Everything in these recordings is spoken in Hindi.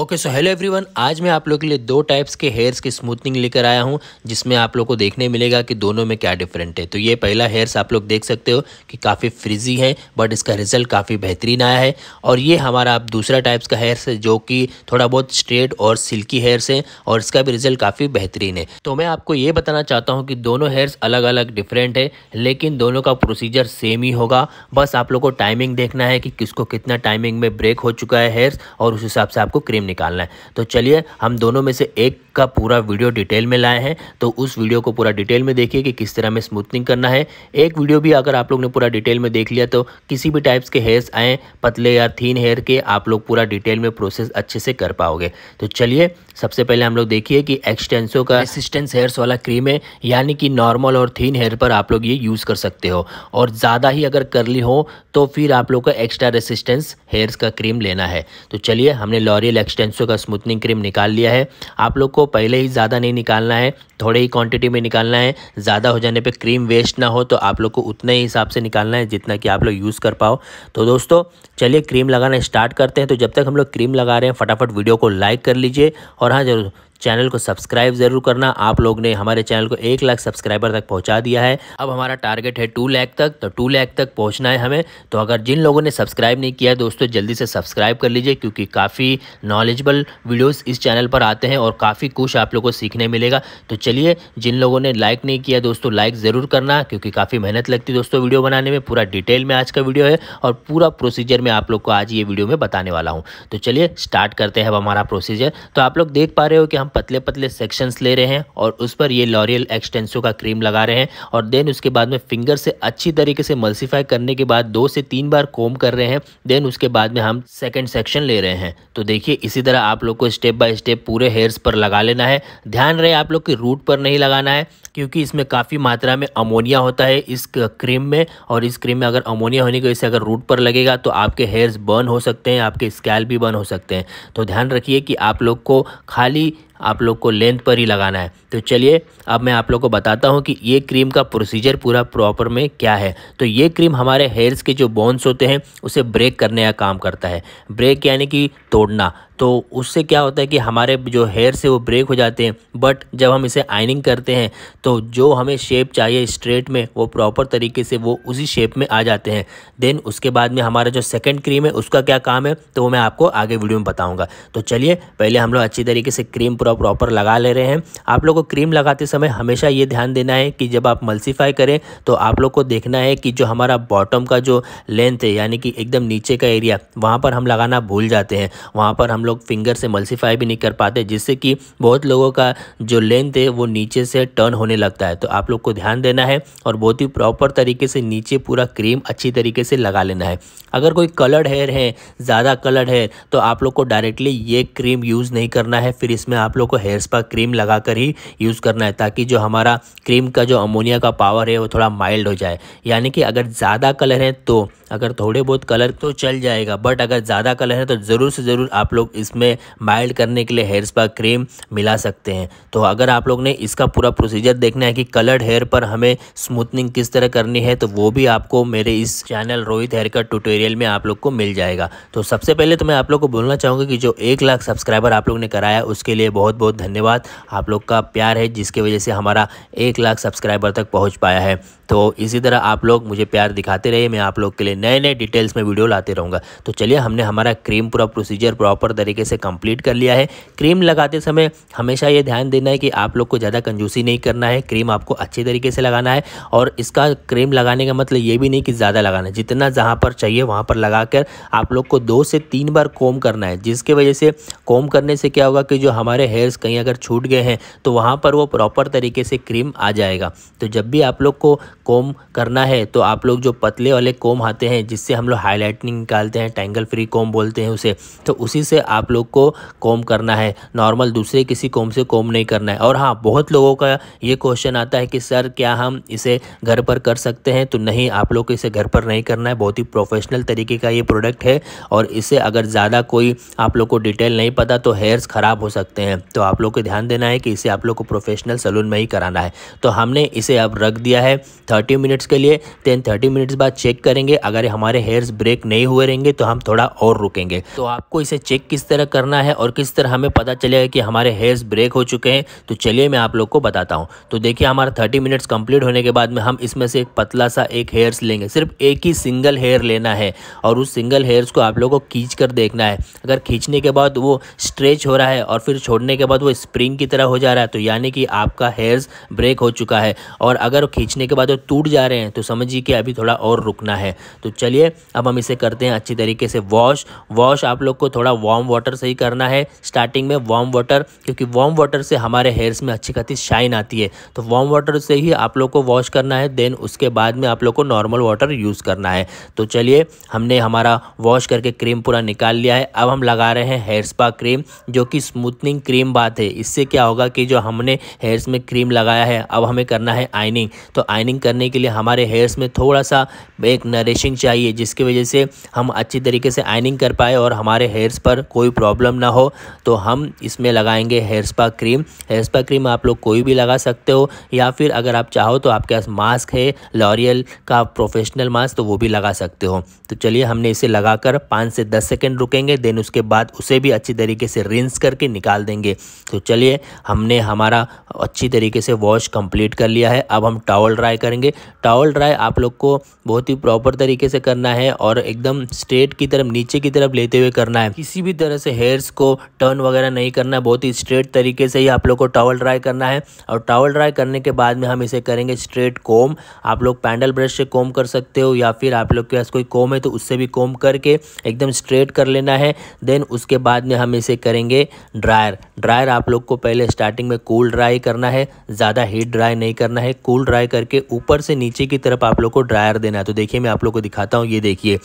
ओके सो हेलो एवरीवन आज मैं आप लोग के लिए दो टाइप्स के हेयर्स की स्मूथनिंग लेकर आया हूँ जिसमें आप लोग को देखने मिलेगा कि दोनों में क्या डिफरेंट है तो ये पहला हेयर्स आप लोग देख सकते हो कि काफ़ी फ्रिजी है बट इसका रिजल्ट काफ़ी बेहतरीन आया है और ये हमारा आप दूसरा टाइप्स का हेयर्स है जो कि थोड़ा बहुत स्ट्रेट और सिल्की हेयर्स है और इसका भी रिजल्ट काफ़ी बेहतरीन है तो मैं आपको ये बताना चाहता हूँ कि दोनों हेयर्स अलग अलग डिफरेंट है लेकिन दोनों का प्रोसीजर सेम ही होगा बस आप लोग को टाइमिंग देखना है कि किसको कितना टाइमिंग में ब्रेक हो चुका है हेयर्स और उस हिसाब से आपको क्रीम टीम निकालना है तो चलिए हम दोनों में से एक का पूरा वीडियो डिटेल में लाए हैं तो उस वीडियो को पूरा डिटेल में देखिए कि किस तरह हमें स्मूथनिंग करना है एक वीडियो भी अगर आप लोग ने पूरा डिटेल में देख लिया तो किसी भी टाइप्स के हेयर्स आएँ पतले या थीन हेयर के आप लोग पूरा डिटेल में प्रोसेस अच्छे से कर पाओगे तो चलिए सबसे पहले हम लोग देखिए कि एक्सटेंसो का असिस्टेंस हेयर्स वाला क्रीम है यानी कि नॉर्मल और थीन हेयर पर आप लोग ये यूज़ कर सकते हो और ज़्यादा ही अगर करली हो तो फिर आप लोग का एक्स्ट्रा रेसिस्टेंस हेयर्स का क्रीम लेना है तो चलिए हमने लॉरियल एक्सटेंसो का स्मूथनिंग क्रीम निकाल लिया है आप लोग को पहले ही ज़्यादा नहीं निकालना है थोड़े ही क्वांटिटी में निकालना है ज़्यादा हो जाने पे क्रीम वेस्ट ना हो तो आप लोग को उतने ही हिसाब से निकालना है जितना कि आप लोग यूज़ कर पाओ तो दोस्तों चलिए क्रीम लगाना स्टार्ट करते हैं तो जब तक हम लोग क्रीम लगा रहे हैं फटाफट वीडियो को लाइक कर लीजिए और हाँ जरूर चैनल को सब्सक्राइब ज़रूर करना आप लोग ने हमारे चैनल को एक लाख सब्सक्राइबर तक पहुँचा दिया है अब हमारा टारगेट है टू लैख तक तो टू लैख तक पहुँचना है हमें तो अगर जिन लोगों ने सब्सक्राइब नहीं किया है दोस्तों जल्दी से सब्सक्राइब कर लीजिए क्योंकि काफ़ी नॉलेजबल वीडियोज़ इस चैनल पर आते हैं और काफ़ी कुछ आप लोग को सीखने मिलेगा तो चलिए जिन लोगों ने लाइक नहीं किया दोस्तों लाइक ज़रूर करना क्योंकि काफ़ी मेहनत लगती है दोस्तों वीडियो बनाने में पूरा डिटेल में आज का वीडियो है और पूरा प्रोसीजर मैं आप लोग को आज ये वीडियो में बताने वाला हूँ तो चलिए स्टार्ट करते हैं अब हमारा प्रोसीजर तो आप लोग देख पा रहे हो कि हम पतले पतले सेक्शंस ले रहे हैं और उस पर ये लॉरियल एक्सटेंसो का क्रीम लगा रहे हैं और देन उसके बाद में फिंगर से अच्छी तरीके से मल्सीफाई करने के बाद दो से तीन बार कोम कर रहे हैं देन उसके बाद में हम सेकेंड सेक्शन ले रहे हैं तो देखिए इसी तरह आप लोग को स्टेप बाय स्टेप पूरे हेयर्स पर लगा लेना है ध्यान रहे आप लोग के रूट पर नहीं लगाना है क्योंकि इसमें काफ़ी मात्रा में अमोनिया होता है इस क्रीम में और इस क्रीम में अगर अमोनिया होने की वजह से अगर रूट पर लगेगा तो आपके हेयर्स बर्न हो सकते हैं आपके स्कैल भी बर्न हो सकते हैं तो ध्यान रखिए कि आप लोग को खाली आप लोग को लेंथ पर ही लगाना है तो चलिए अब मैं आप लोग को बताता हूँ कि ये क्रीम का प्रोसीजर पूरा प्रॉपर में क्या है तो ये क्रीम हमारे हेयर्स के जो बोन्स होते हैं उसे ब्रेक करने का काम करता है ब्रेक यानी कि तोड़ना तो उससे क्या होता है कि हमारे जो हेयर से वो ब्रेक हो जाते हैं बट जब हम इसे आइनिंग करते हैं तो जो हमें शेप चाहिए स्ट्रेट में वो प्रॉपर तरीके से वो उसी शेप में आ जाते हैं देन उसके बाद में हमारा जो सेकेंड क्रीम है उसका क्या काम है तो वो मैं आपको आगे वीडियो में बताऊँगा तो चलिए पहले हम लोग अच्छी तरीके से क्रीम पूरा प्रॉपर लगा ले रहे हैं आप लोग को क्रीम लगाते समय हमेशा ये ध्यान देना है कि जब आप मल्सीफाई करें तो आप लोग को देखना है कि जो हमारा बॉटम का जो लेंथ है यानी कि एकदम नीचे का एरिया वहाँ पर हम लगाना भूल जाते हैं वहाँ पर हम लोग लोग फिंगर से मल्सीफाई भी नहीं कर पाते जिससे कि बहुत लोगों का जो लेंथ है वो नीचे से टर्न होने लगता है तो आप लोग को ध्यान देना है और बहुत ही प्रॉपर तरीके से नीचे पूरा क्रीम अच्छी तरीके से लगा लेना है अगर कोई कलर्ड हेयर है ज़्यादा कलर्ड हेयर तो आप लोग को डायरेक्टली ये क्रीम यूज़ नहीं करना है फिर इसमें आप लोग को हेयर स्पा क्रीम लगा कर ही यूज़ करना है ताकि जो हमारा क्रीम का जो अमोनिया का पावर है वो थोड़ा माइल्ड हो जाए यानी कि अगर ज़्यादा कलर है तो अगर थोड़े बहुत कलर तो चल जाएगा बट अगर ज़्यादा कलर है तो ज़रूर से ज़रूर आप लोग इसमें माइल्ड करने के लिए हेयर स्पा क्रीम मिला सकते हैं तो अगर आप लोग ने इसका पूरा प्रोसीजर देखना है कि कलर्ड हेयर पर हमें स्मूथनिंग किस तरह करनी है तो वो भी आपको मेरे इस चैनल रोहित हेयर का ट्यूटोरियल में आप लोग को मिल जाएगा तो सबसे पहले तो मैं आप लोग को बोलना चाहूँगा कि जो एक लाख सब्सक्राइबर आप लोग ने कराया उसके लिए बहुत बहुत धन्यवाद आप लोग का प्यार है जिसकी वजह से हमारा एक लाख सब्सक्राइबर तक पहुँच पाया है तो इसी तरह आप लोग मुझे प्यार दिखाते रहिए मैं आप लोग के लिए नए नए डिटेल्स में वीडियो लाते रहूँगा तो चलिए हमने हमारा क्रीम पूरा प्रोसीजर प्रॉपर तरीके से कंप्लीट कर लिया है क्रीम लगाते समय हमेशा ये ध्यान देना है कि आप लोग को ज़्यादा कंजूसी नहीं करना है क्रीम आपको अच्छे तरीके से लगाना है और इसका क्रीम लगाने का मतलब ये भी नहीं कि ज़्यादा लगाना है जितना जहाँ पर चाहिए वहाँ पर लगा कर आप लोग को दो से तीन बार कोम करना है जिसके वजह से कोम करने से क्या होगा कि जो हमारे हेयर्स कहीं अगर छूट गए हैं तो वहाँ पर वो प्रॉपर तरीके से क्रीम आ जाएगा तो जब भी आप लोग को कोम करना है तो आप लोग जो पतले वाले कोम आते हैं जिससे हम लोग हाईलाइटिंग निकालते हैं टैंगल फ्री कोम बोलते हैं उसे तो उसी से आप लोग को कोम करना है नॉर्मल दूसरे किसी कोम से कोम नहीं करना है और हाँ बहुत लोगों का ये क्वेश्चन आता है कि सर क्या हम इसे घर पर कर सकते हैं तो नहीं आप लोग को इसे घर पर नहीं करना है बहुत ही प्रोफेशनल तरीके का ये प्रोडक्ट है और इसे अगर ज़्यादा कोई आप लोग को डिटेल नहीं पता तो हेयर्स ख़राब हो सकते हैं तो आप लोग को ध्यान देना है कि इसे आप लोग को प्रोफेशनल सलून में ही कराना है तो हमने इसे अब रख दिया है थर्टी मिनट्स के लिए देन थर्टी मिनट्स बाद चेक करेंगे अगर हमारे हेयर्स ब्रेक नहीं हुए रहेंगे तो हम थोड़ा और रुकेंगे तो आपको इसे चेक किस तरह करना है और किस तरह हमें पता चलेगा कि हमारे हेयर्स ब्रेक हो चुके हैं तो चलिए मैं आप लोग को बताता हूँ तो देखिए हमारा थर्टी मिनट्स कंप्लीट होने के बाद में हम इसमें से एक पतला सा एक हेयर्स लेंगे सिर्फ एक ही सिंगल हेयर लेना है और उस सिंगल हेयर्स को आप लोग को खींच कर देखना है अगर खींचने के बाद वो स्ट्रेच हो रहा है और फिर छोड़ने के बाद वो स्प्रिंग की तरह हो जा रहा है तो यानी कि आपका हेयर्स ब्रेक हो चुका है और अगर खींचने के बाद वो टूट जा रहे हैं तो समझिए कि अभी थोड़ा और रुकना है तो चलिए अब हम इसे करते हैं अच्छी तरीके से वॉश वॉश आप लोग को थोड़ा वार्म वाटर से ही करना है स्टार्टिंग में वार्म वाटर क्योंकि वार्म वाटर से हमारे हेयर्स में अच्छी खासी शाइन आती है तो वार्म वाटर से ही आप लोग को वॉश करना है देन उसके बाद में आप लोग को नॉर्मल वाटर यूज़ करना है तो चलिए हमने हमारा वॉश करके क्रीम पूरा निकाल लिया है अब हम लगा रहे हैं हेयर स्पा क्रीम जो कि स्मूथनिंग क्रीम बात है इससे क्या होगा कि जो हमने हेयर्स में क्रीम लगाया है अब हमें करना है आइनिंग तो आइनिंग कर करने के लिए हमारे हेयर्स में थोड़ा सा एक नरिशिंग चाहिए जिसकी वजह से हम अच्छी तरीके से आइनिंग कर पाए और हमारे हेयर्स पर कोई प्रॉब्लम ना हो तो हम इसमें लगाएंगे hair spa cream hair spa cream आप लोग कोई भी लगा सकते हो या फिर अगर आप चाहो तो आपके पास मास्क है लॉरियल का प्रोफेशनल मास्क तो वो भी लगा सकते हो तो चलिए हमने इसे लगा पाँच से दस सेकेंड रुकेंगे देन उसके बाद उसे भी अच्छी तरीके से रिंस करके निकाल देंगे तो चलिए हमने हमारा अच्छी तरीके से वॉश कंप्लीट कर लिया है अब हम टॉवल ड्राई करेंगे करेंगे टॉवल ड्राई आप लोग को बहुत ही प्रॉपर तरीके से करना है और एकदम स्ट्रेट की तरफ नीचे की तरफ लेते हुए करना है किसी भी तरह से हेयर्स को टर्न वगैरह नहीं करना है बहुत ही स्ट्रेट तरीके से ही आप लोग को टॉवल ड्राई करना है और टॉवल ड्राई करने के बाद में हम इसे करेंगे स्ट्रेट कोम आप लोग पैंडल ब्रश से कोम कर सकते हो या फिर आप लोग के पास कोई कोम है तो उससे भी कोम करके एकदम स्ट्रेट कर लेना है देन उसके बाद में हम इसे करेंगे ड्रायर ड्रायर आप लोग को पहले स्टार्टिंग में कूल ड्राई करना है ज़्यादा हीट ड्राई नहीं करना है कूल ड्राई करके ऊपर ऊपर से नीचे की तरफ आप लोग को ड्रायर देना है तो देखिए मैं आप लोग को दिखाता हूँ ये देखिए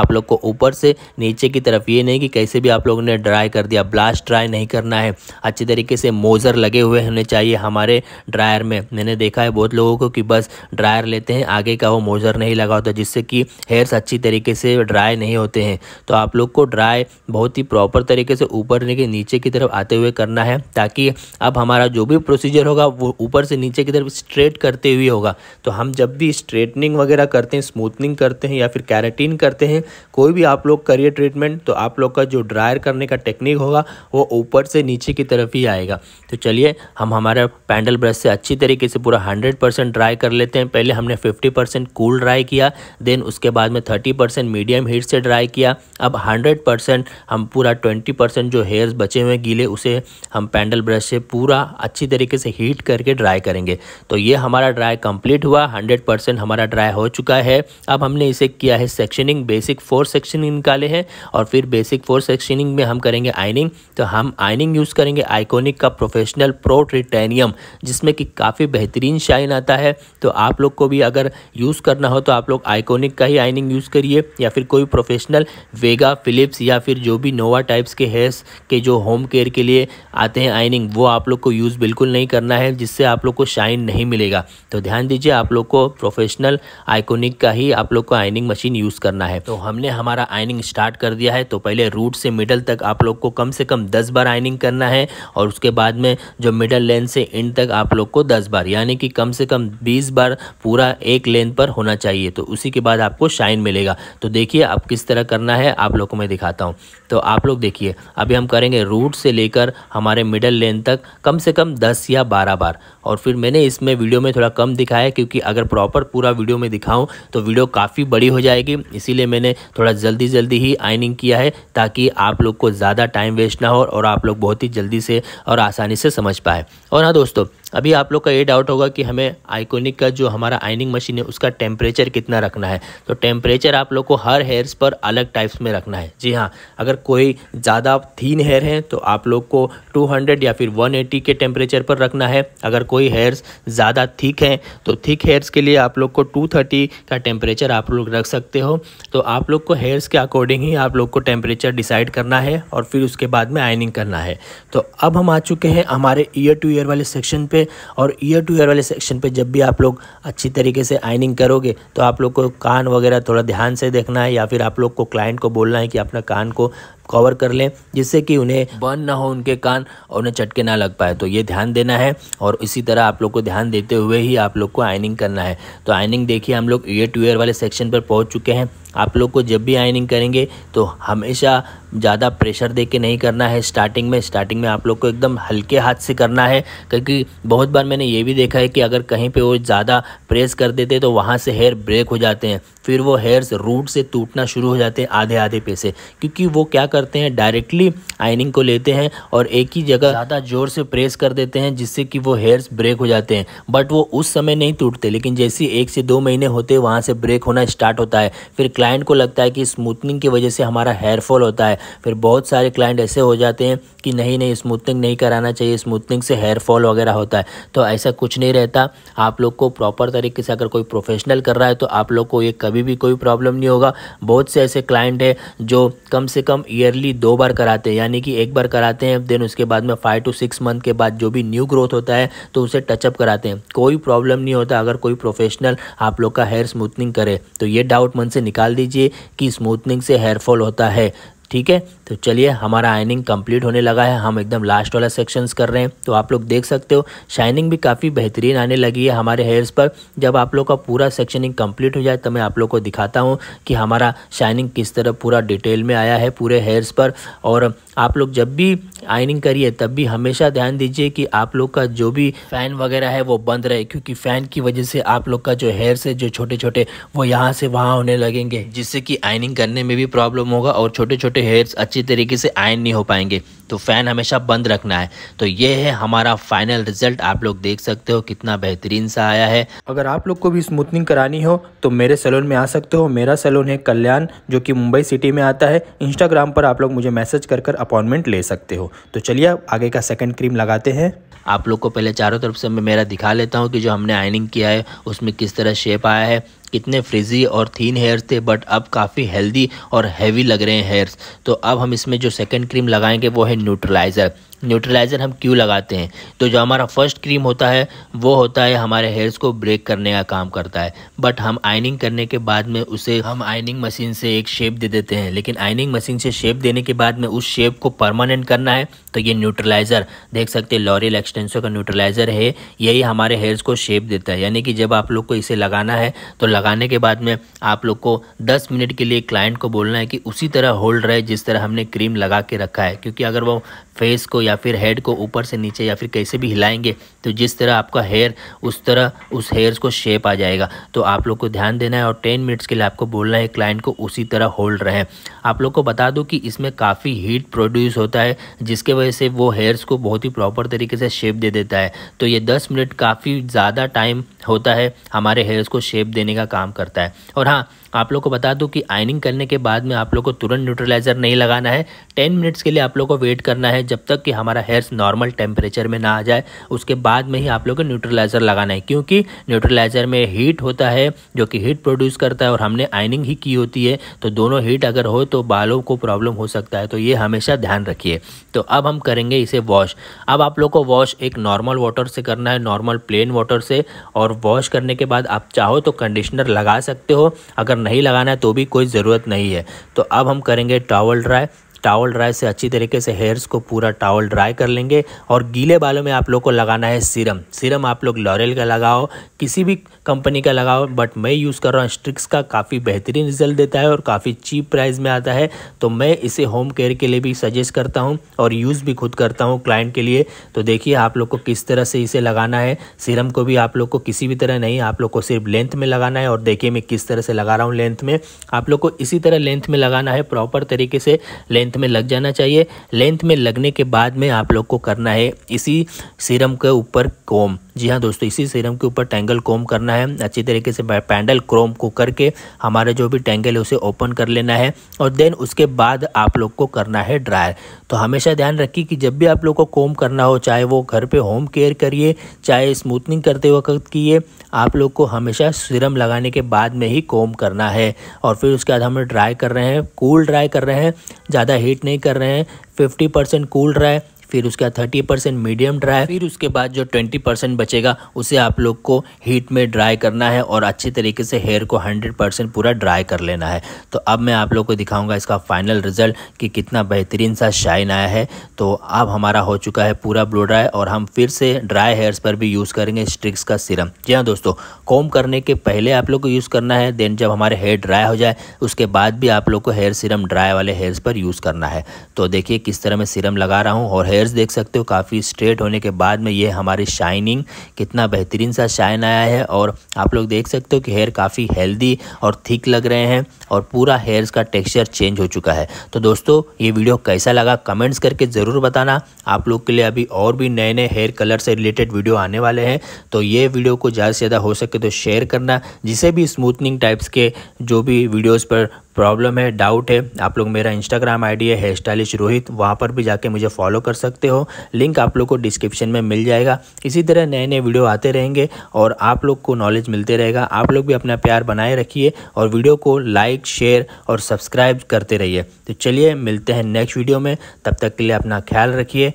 आप लोग को ऊपर से नीचे की तरफ ये नहीं कि कैसे भी आप लोगों ने ड्राई कर दिया ब्लास्ट ड्राई नहीं करना है अच्छे तरीके से मोज़र लगे हुए होने चाहिए हमारे ड्रायर में मैंने देखा है बहुत लोगों को कि बस ड्रायर लेते हैं आगे का वो मोज़र नहीं लगा होता जिससे कि हेयर्स अच्छी तरीके से ड्राई नहीं होते हैं तो आप लोग को ड्राई बहुत ही प्रॉपर तरीके से ऊपर के नीचे की तरफ आते हुए करना है ताकि अब हमारा जो भी प्रोसीजर होगा वो ऊपर से नीचे की तरफ स्ट्रेट करते हुए होगा तो तो हम जब भी स्ट्रेटनिंग वगैरह करते हैं स्मूथनिंग करते हैं या फिर कैरेटीन करते हैं कोई भी आप लोग करिए ट्रीटमेंट तो आप लोग का जो ड्रायर करने का टेक्निक होगा वो ऊपर से नीचे की तरफ ही आएगा तो चलिए हम हमारे पैंडल ब्रश से अच्छी तरीके से पूरा हंड्रेड परसेंट ड्राई कर लेते हैं पहले हमने फिफ्टी परसेंट कूल ड्राई किया देन उसके बाद में थर्टी परसेंट मीडियम हीट से ड्राई किया अब हंड्रेड परसेंट हम पूरा ट्वेंटी परसेंट जो हेयर्स बचे हुए गीले उसे हम पैंडल ब्रश से पूरा अच्छी तरीके से हीट करके ड्राई करेंगे तो ये हमारा ड्राई कंप्लीट हुआ हुआ 100 परसेंट हमारा ड्राई हो चुका है अब हमने इसे किया है सेक्शनिंग बेसिक फोर सेक्शनिंग निकाले हैं और फिर बेसिक फोर सेक्शनिंग में हम करेंगे आइनिंग तो हम आइनिंग यूज़ करेंगे आइकोनिक का प्रोफेशनल प्रो ट्रिटेनियम जिसमें कि काफ़ी बेहतरीन शाइन आता है तो आप लोग को भी अगर यूज़ करना हो तो आप लोग आइकोनिक का ही आइनिंग यूज़ करिए या फिर कोई प्रोफेशनल वेगा फिलिप्स या फिर जो भी नोवा टाइप्स के हेयर्स के जो होम केयर के लिए आते हैं आइनिंग वो आप लोग को यूज़ बिल्कुल नहीं करना है जिससे आप लोग को शाइन नहीं मिलेगा तो ध्यान दीजिए आप लोग को प्रोफेशनल आइकोनिक का ही आप लोग को आइनिंग मशीन यूज़ करना है तो हमने हमारा आइनिंग स्टार्ट कर दिया है तो पहले रूट से मिडल तक आप लोग को कम से कम दस बार आइनिंग करना है और उसके बाद में जो मिडल लेन से एंड तक आप लोग को दस बार यानी कि कम से कम बीस बार पूरा एक लेन पर होना चाहिए तो उसी के बाद आपको शाइन मिलेगा तो देखिए आप किस तरह करना है आप लोग को मैं दिखाता हूँ तो आप लोग देखिए अभी हम करेंगे रूट से लेकर हमारे मिडल लेन तक कम से कम दस या बारह बार और फिर मैंने इसमें वीडियो में थोड़ा कम दिखाया क्योंकि क्योंकि अगर प्रॉपर पूरा वीडियो में दिखाऊँ तो वीडियो काफ़ी बड़ी हो जाएगी इसीलिए मैंने थोड़ा जल्दी जल्दी ही आइनिंग किया है ताकि आप लोग को ज़्यादा टाइम वेस्ट ना हो और आप लोग बहुत ही जल्दी से और आसानी से समझ पाए और हाँ दोस्तों अभी आप लोग का ये डाउट होगा कि हमें आइकोनिक का जो हमारा आइनिंग मशीन है उसका टेम्परेचर कितना रखना है तो टेम्परेचर आप लोग को हर हेयर्स पर अलग टाइप्स में रखना है जी हाँ अगर कोई ज़्यादा थीन हेयर है तो आप लोग को 200 या फिर 180 के टेम्परेचर पर रखना है अगर कोई हेयर्स ज़्यादा थिक हैं तो थिक हेयर्स के लिए आप लोग को टू का टेम्परेचर आप लोग रख सकते हो तो आप लोग को हेयर्स के अकॉर्डिंग ही आप लोग को टेम्परेचर डिसाइड करना है और फिर उसके बाद में आइनिंग करना है तो अब हम आ चुके हैं हमारे ईयर टू ईयर वाले सेक्शन पर और ईयर टू ईयर वाले सेक्शन पे जब भी आप लोग अच्छी तरीके से आइनिंग करोगे तो आप लोग को कान वगैरह थोड़ा ध्यान से देखना है या फिर आप लोग को क्लाइंट को बोलना है कि अपना कान को कवर कर लें जिससे कि उन्हें बर्न ना हो उनके कान और उन्हें चटके ना लग पाए तो ये ध्यान देना है और इसी तरह आप लोग को ध्यान देते हुए ही आप लोग को आइनिंग करना है तो आइनिंग देखिए हम लोग ईयर टू ईयर वाले सेक्शन पर पहुँच चुके हैं आप लोग को जब भी आयनिंग करेंगे तो हमेशा ज़्यादा प्रेशर दे के नहीं करना है स्टार्टिंग में स्टार्टिंग में आप लोग को एकदम हल्के हाथ से करना है क्योंकि बहुत बार मैंने ये भी देखा है कि अगर कहीं पे वो ज़्यादा प्रेस कर देते तो वहाँ से हेयर ब्रेक हो जाते हैं फिर वो हेयर्स रूट से टूटना शुरू हो जाते हैं आधे आधे पे से क्योंकि वो क्या करते हैं डायरेक्टली आइनिंग को लेते हैं और एक ही जगह ज़्यादा ज़ोर से प्रेस कर देते हैं जिससे कि वो हेयर्स ब्रेक हो जाते हैं बट वो उस समय नहीं टूटते लेकिन जैसे एक से दो महीने होते वहाँ से ब्रेक होना स्टार्ट होता है फिर क्लाइंट को लगता है कि स्मूथनिंग की वजह से हमारा हेयर फॉल होता है फिर बहुत सारे क्लाइंट ऐसे हो जाते हैं कि नहीं नहीं स्मूथनिंग नहीं कराना चाहिए स्मूथनिंग से हेयर फॉल वगैरह होता है तो ऐसा कुछ नहीं रहता आप लोग को प्रॉपर तरीके से अगर कोई प्रोफेशनल कर रहा है तो आप लोग को ये कभी भी कोई प्रॉब्लम नहीं होगा बहुत से ऐसे क्लाइंट हैं जो कम से कम ईयरली दो बार कराते हैं यानी कि एक बार कराते हैं देन उसके बाद में फाइव टू सिक्स मंथ के बाद जो भी न्यू ग्रोथ होता है तो उसे टचअप कराते हैं कोई प्रॉब्लम नहीं होता अगर कोई प्रोफेशनल आप लोग का हेयर स्मूथनिंग करे तो ये डाउट मन से निकाल डाल दीजिए कि स्मूथनिंग से हेयर फॉल होता है ठीक है तो चलिए हमारा आयनिंग कंप्लीट होने लगा है हम एकदम लास्ट वाला सेक्शंस कर रहे हैं तो आप लोग देख सकते हो शाइनिंग भी काफ़ी बेहतरीन आने लगी है हमारे हेयर्स पर जब आप लोग का पूरा सेक्शनिंग कंप्लीट हो जाए तो मैं आप लोग को दिखाता हूँ कि हमारा शाइनिंग किस तरह पूरा डिटेल में आया है पूरे हेयर्स पर और आप लोग जब भी आयनिंग करिए तब भी हमेशा ध्यान दीजिए कि आप लोग का जो भी फ़ैन वगैरह है वो बंद रहे क्योंकि फ़ैन की वजह से आप लोग का जो हेयर्स है जो छोटे छोटे वो यहाँ से वहाँ होने लगेंगे जिससे कि आयनिंग करने में भी प्रॉब्लम होगा और छोटे छोटे हेयर्स अच्छे अच्छी तरीके से आयन नहीं हो पाएंगे तो फ़ैन हमेशा बंद रखना है तो ये है हमारा फाइनल रिजल्ट आप लोग देख सकते हो कितना बेहतरीन सा आया है अगर आप लोग को भी स्मूथनिंग करानी हो तो मेरे सैलून में आ सकते हो मेरा सैलून है कल्याण जो कि मुंबई सिटी में आता है इंस्टाग्राम पर आप लोग मुझे मैसेज कर कर अपॉइंटमेंट ले सकते हो तो चलिए आगे का सेकेंड क्रीम लगाते हैं आप लोग को पहले चारों तरफ से मैं मेरा दिखा लेता हूँ कि जो हमने आइनिंग किया है उसमें किस तरह शेप आया है कितने फ्रिजी और थीन हेयर्स थे बट अब काफ़ी हेल्दी और हैवी लग रहे हैं हेयर्स तो अब हम इसमें जो सेकेंड क्रीम लगाएंगे वो है neutralizer न्यूट्रलाइज़र हम क्यों लगाते हैं तो जो हमारा फर्स्ट क्रीम होता है वो होता है हमारे हेयर्स को ब्रेक करने का काम करता है बट हम आइनिंग करने के बाद में उसे हम आइनिंग मशीन से एक शेप दे देते हैं लेकिन आइनिंग मशीन से शेप देने के बाद में उस शेप को परमानेंट करना है तो ये न्यूट्रलाइज़र देख सकते हैं लॉरियल एक्सटेंसो का न्यूट्रलाइज़र है यही हमारे हेयर्स को शेप देता है यानी कि जब आप लोग को इसे लगाना है तो लगाने के बाद में आप लोग को दस मिनट के लिए क्लाइंट को बोलना है कि उसी तरह होल्ड रहे जिस तरह हमने क्रीम लगा के रखा है क्योंकि अगर वो फेस को या फिर हेड को ऊपर से नीचे या फिर कैसे भी हिलाएंगे तो जिस तरह आपका हेयर उस तरह उस हेयर को शेप आ जाएगा तो आप लोग को ध्यान देना है और टेन मिनट्स के लिए आपको बोलना है क्लाइंट को उसी तरह होल्ड रहें आप लोग को बता दूँ कि इसमें काफ़ी हीट प्रोड्यूस होता है जिसके वजह से वो हेयर्स को बहुत ही प्रॉपर तरीके से शेप दे देता है तो ये दस मिनट काफ़ी ज़्यादा टाइम होता है हमारे हेयर्स को शेप देने का काम करता है और हाँ आप लोग को बता दूँ कि आयनिंग करने के बाद में आप लोग को तुरंत न्यूट्रलाइज़र नहीं लगाना है टेन मिनट्स के लिए आप लोग को वेट करना है जब तक कि हमारा हेयर्स नॉर्मल टेम्परेचर में ना आ जाए उसके बाद में ही आप लोग को न्यूट्रलाइज़र लगाना है क्योंकि न्यूट्रलाइज़र में हीट होता है जो कि हीट प्रोड्यूस करता है और हमने आइनिंग ही की होती है तो दोनों हीट अगर हो तो बालों को प्रॉब्लम हो सकता है तो ये हमेशा ध्यान रखिए तो अब हम करेंगे इसे वॉश अब आप लोग को वॉश एक नॉर्मल वाटर से करना है नॉर्मल प्लेन वाटर से और वॉश करने के बाद आप चाहो तो कंडीशनर लगा सकते हो अगर नहीं लगाना है तो भी कोई ज़रूरत नहीं है तो अब हम करेंगे टावल ड्राई टावल ड्राई से अच्छी तरीके से हेयर्स को पूरा टावल ड्राई कर लेंगे और गीले बालों में आप लोग को लगाना है सीरम सीरम आप लोग लॉरेल का लगाओ किसी भी कंपनी का लगाओ बट मैं यूज़ कर रहा हूँ स्ट्रिक्स का काफ़ी बेहतरीन रिजल्ट देता है और काफ़ी चीप प्राइस में आता है तो मैं इसे होम केयर के लिए भी सजेस्ट करता हूँ और यूज़ भी खुद करता हूँ क्लाइंट के लिए तो देखिए आप लोग को किस तरह से इसे लगाना है सिरम को भी आप लोग को किसी भी तरह नहीं आप लोग को सिर्फ लेंथ में लगाना है और देखिए मैं किस तरह से लगा रहा हूँ लेंथ में आप लोग को इसी तरह लेंथ में लगाना है प्रॉपर तरीके से लेंथ में लग जाना चाहिए लेंथ में लगने के बाद में आप लोग को करना है इसी सीरम के ऊपर कोम जी हाँ दोस्तों इसी सीरम के ऊपर टेंगल कोम करना है अच्छी तरीके से पैंडल क्रोम को करके हमारा जो भी टेंगल है उसे ओपन कर लेना है और देन उसके बाद आप लोग को करना है ड्रायर तो हमेशा ध्यान रखिए कि जब भी आप लोग को कोम करना हो चाहे वो घर पे होम केयर करिए चाहे स्मूथनिंग करते वक्त किए आप लोग को हमेशा सीरम लगाने के बाद में ही कोम करना है और फिर उसके बाद हम ड्राई कर रहे हैं कूल ड्राई कर रहे हैं ज़्यादा हीट नहीं कर रहे हैं फिफ्टी परसेंट कूल ड्राई फिर उसका थर्टी परसेंट मीडियम ड्राई फिर उसके बाद जो ट्वेंटी परसेंट बचेगा उसे आप लोग को हीट में ड्राई करना है और अच्छे तरीके से हेयर को हंड्रेड परसेंट पूरा ड्राई कर लेना है तो अब मैं आप लोग को दिखाऊंगा इसका फाइनल रिजल्ट कि कितना बेहतरीन सा शाइन आया है तो अब हमारा हो चुका है पूरा ब्लो ड्राई और हम फिर से ड्राई हेयर्स पर भी यूज़ करेंगे स्ट्रिक्स का सिरम जी हाँ दोस्तों कॉम करने के पहले आप लोग को यूज़ करना है देन जब हमारे हेयर ड्राई हो जाए उसके बाद भी आप लोग को हेयर सीरम ड्राई वाले हेयर्स पर यूज़ करना है तो देखिए किस तरह मैं सिरम लगा रहा हूँ और हेयर लेयर्स देख सकते हो काफ़ी स्ट्रेट होने के बाद में ये हमारी शाइनिंग कितना बेहतरीन सा शाइन आया है और आप लोग देख सकते हो कि हेयर काफ़ी हेल्दी और थिक लग रहे हैं और पूरा हेयर्स का टेक्सचर चेंज हो चुका है तो दोस्तों ये वीडियो कैसा लगा कमेंट्स करके ज़रूर बताना आप लोग के लिए अभी और भी नए नए हेयर कलर से रिलेटेड वीडियो आने वाले हैं तो ये वीडियो को ज़्यादा से ज़्यादा हो सके तो शेयर करना जिसे भी स्मूथनिंग टाइप्स के जो भी वीडियोज़ पर प्रॉब्लम है डाउट है आप लोग मेरा इंस्टाग्राम आईडी है हेयर स्टाइलिश रोहित वहाँ पर भी जाके मुझे फॉलो कर सकते हो लिंक आप लोग को डिस्क्रिप्शन में मिल जाएगा इसी तरह नए नए वीडियो आते रहेंगे और आप लोग को नॉलेज मिलते रहेगा आप लोग भी अपना प्यार बनाए रखिए और वीडियो को लाइक शेयर और सब्सक्राइब करते रहिए तो चलिए मिलते हैं नेक्स्ट वीडियो में तब तक के लिए अपना ख्याल रखिए